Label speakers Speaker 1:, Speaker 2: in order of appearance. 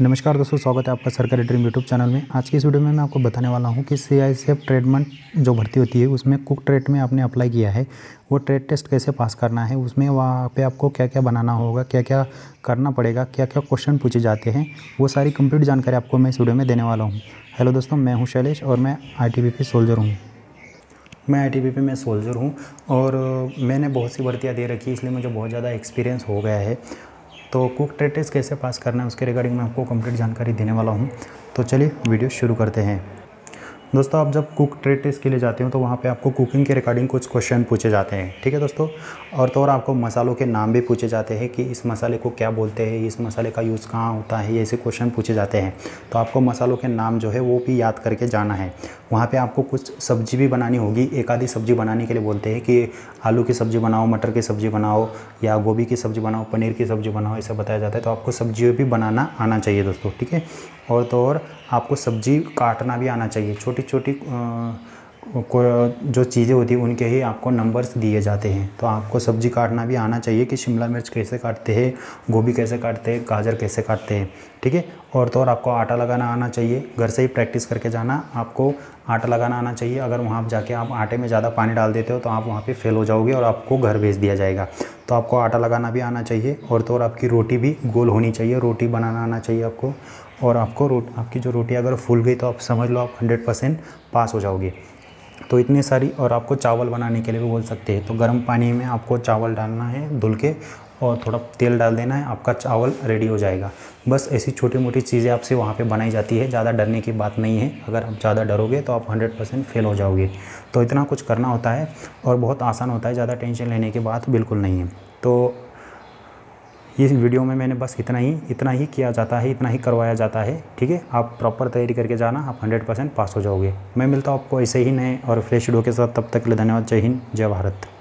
Speaker 1: नमस्कार दोस्तों स्वागत है आपका सरकारी ड्रीम यूट्यूब चैनल में आज की इस वीडियो में मैं आपको बताने वाला हूं कि सी आई सी एफ ट्रेडमेंट जो भर्ती होती है उसमें कुक ट्रेड में आपने अप्लाई किया है वो ट्रेड टेस्ट कैसे पास करना है उसमें वहाँ पे आपको क्या क्या बनाना होगा क्या क्या करना पड़ेगा क्या क्या क्वेश्चन पूछे जाते हैं वो सारी कंप्लीट जानकारी आपको मैं इस वीडियो में देने वाला हूँ हेलो दोस्तों मैं हूँ शैलेश और मैं आई टी सोल्जर हूँ मैं आई में सोल्जर हूँ और मैंने बहुत सी भर्तियाँ दे रखी है इसलिए मुझे बहुत ज़्यादा एक्सपीरियंस हो गया है तो कुक ट्रेड टेस्ट कैसे पास करना है उसके रिगार्डिंग मैं आपको कंप्लीट जानकारी देने वाला हूँ तो चलिए वीडियो शुरू करते हैं दोस्तों आप जब कुक ट्रेड टेस्ट के लिए जाते हो तो वहाँ पे आपको कुकिंग के रिगार्डिंग कुछ क्वेश्चन पूछे जाते हैं ठीक है दोस्तों और तो और आपको मसालों के नाम भी पूछे जाते हैं कि इस मसाले को क्या बोलते हैं इस मसाले का यूज़ कहाँ होता है ऐसे क्वेश्चन पूछे जाते हैं तो आपको मसालों के नाम जो है वो भी याद करके जाना है वहाँ पर आपको कुछ सब्ज़ी भी बनानी होगी एक आधी सब्ज़ी बनाने के लिए बोलते हैं कि आलू की सब्ज़ी बनाओ मटर की सब्ज़ी बनाओ या गोभी की सब्ज़ी बनाओ पनीर की सब्ज़ी बनाओ ऐसे बताया जाता है तो आपको सब्ज़ी भी बनाना आना चाहिए दोस्तों ठीक है और तो और आपको सब्ज़ी काटना भी आना चाहिए छोटी छोटी को जो चीज़ें होती हैं उनके ही आपको नंबर्स दिए जाते हैं तो आपको सब्ज़ी काटना भी आना चाहिए कि शिमला मिर्च कैसे काटते हैं गोभी कैसे काटते हैं गाजर कैसे काटते हैं ठीक है और तो और आपको आटा लगाना आना चाहिए घर से ही प्रैक्टिस करके जाना आपको आटा लगाना आना चाहिए अगर वहाँ जाके आप आटे में ज़्यादा पानी डाल देते हो तो आप वहाँ पर फेल हो जाओगे और आपको घर भेज दिया जाएगा तो आपको आटा लगाना भी आना चाहिए और तो और आपकी रोटी भी गोल होनी चाहिए रोटी बनाना आना चाहिए आपको और आपको रोट आपकी जो रोटी अगर फूल गई तो आप समझ लो आप हंड्रेड परसेंट पास हो जाओगे तो इतनी सारी और आपको चावल बनाने के लिए भी बोल सकते हैं तो गर्म पानी में आपको चावल डालना है धुल के और थोड़ा तेल डाल देना है आपका चावल रेडी हो जाएगा बस ऐसी छोटी मोटी चीज़ें आपसे वहाँ पे बनाई जाती है ज़्यादा डरने की बात नहीं है अगर आप ज़्यादा डरोगे तो आप 100 परसेंट फेल हो जाओगे तो इतना कुछ करना होता है और बहुत आसान होता है ज़्यादा टेंशन लेने की बात बिल्कुल नहीं है तो इस वीडियो में मैंने बस इतना ही इतना ही किया जाता है इतना ही करवाया जाता है ठीक है आप प्रॉपर तैयारी करके जाना आप हंड्रेड परसेंट पास हो जाओगे मैं मिलता हूँ आपको ऐसे ही नए और फ्रेश वीडियो के साथ तब तक के लिए धन्यवाद जय हिंद जय भारत